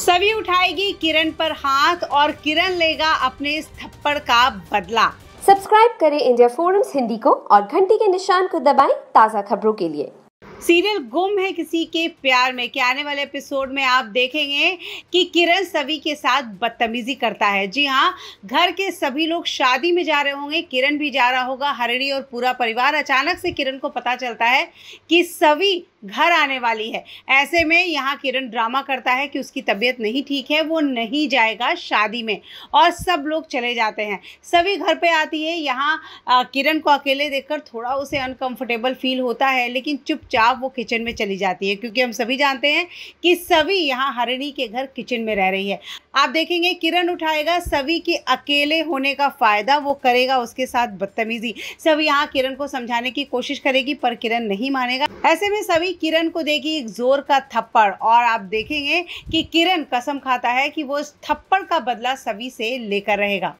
सभी उठाएगी किरण पर हाथ और किरण लेगा अपने इस थप्पड़ का बदला सब्सक्राइब करें इंडिया फोरम्स हिंदी को और घंटी के निशान को दबाएं ताज़ा खबरों के लिए सीरियल गुम है किसी के प्यार में क्या आने वाले एपिसोड में आप देखेंगे कि किरण सभी के साथ बदतमीजी करता है जी हाँ घर के सभी लोग शादी में जा रहे होंगे किरण भी जा रहा होगा हरणी और पूरा परिवार अचानक से किरण को पता चलता है कि सभी घर आने वाली है ऐसे में यहाँ किरण ड्रामा करता है कि उसकी तबीयत नहीं ठीक है वो नहीं जाएगा शादी में और सब लोग चले जाते हैं सभी घर पे आती है यहाँ किरण को अकेले देखकर थोड़ा उसे अनकंफर्टेबल फील होता है लेकिन चुपचाप आप वो किचन में चली जाती है क्योंकि हम सभी जानते हैं कि सभी यहाँ हरिणी के घर किचन में रह रही है आप देखेंगे किरण उठाएगा सभी के अकेले होने का फ़ायदा वो करेगा उसके साथ बदतमीजी सभी यहाँ किरण को समझाने की कोशिश करेगी पर किरण नहीं मानेगा ऐसे में सभी किरण को देगी एक जोर का थप्पड़ और आप देखेंगे कि किरण कसम खाता है कि वो इस थप्पड़ का बदला सभी से लेकर रहेगा